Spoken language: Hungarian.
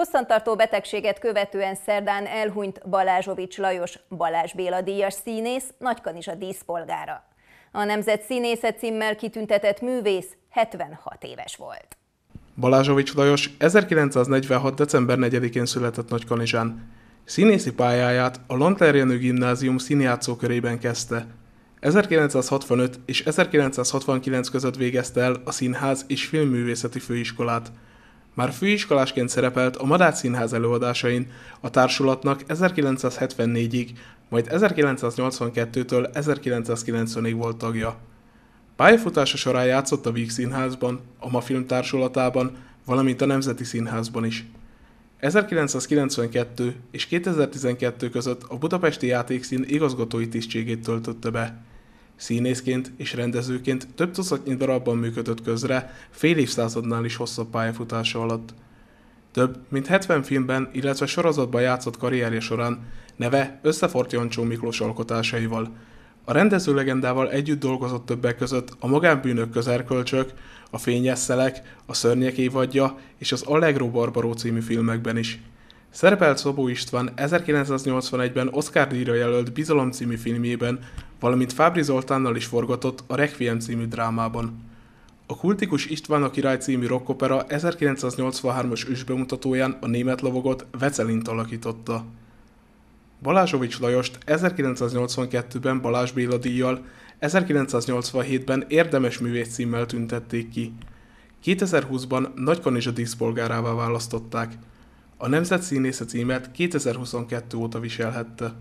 Hosszantartó betegséget követően szerdán elhunyt Balázsovics Lajos Balázs Béla díjas színész, Nagykanizsa díszpolgára. A Nemzet Színészet címmel kitüntetett művész 76 éves volt. Balázsovics Lajos 1946. december 4-én született Nagykanizsán. Színészi pályáját a Lanterjenő Gimnázium színjátszó körében kezdte. 1965 és 1969 között végezte el a Színház és Filmművészeti Főiskolát – már főiskolásként szerepelt a Madács Színház előadásain a társulatnak 1974-ig, majd 1982-től 1990-ig volt tagja. Pályafutása során játszott a Víg Színházban, a Ma Film Társulatában, valamint a Nemzeti Színházban is. 1992 és 2012 között a Budapesti Játékszín igazgatói tisztségét töltötte be. Színészként és rendezőként több tucatnyi darabban működött közre, fél évszázadnál is hosszabb pályafutása alatt. Több, mint 70 filmben, illetve sorozatban játszott karrierje során neve összefort Jancsó Miklós alkotásaival. A rendező legendával együtt dolgozott többek között a Magánbűnök közerkölcsök, a fényesszelek, a Szörnyek évadja és az Allegro Barbaró című filmekben is. Szerepelt Szobó István 1981-ben Oscar díjra jelölt Bizalom című filmjében, valamint Fábri Zoltánnal is forgatott a Requiem című drámában. A Kultikus István a király című rockopera 1983-as ősbemutatóján a német lovagot Vecelint alakította. Balázsovics Lajost 1982-ben Balázs Béla díjjal, 1987-ben érdemes művész címmel tüntették ki. 2020-ban a díszpolgárává választották. A Nemzet Színésze címet 2022 óta viselhette.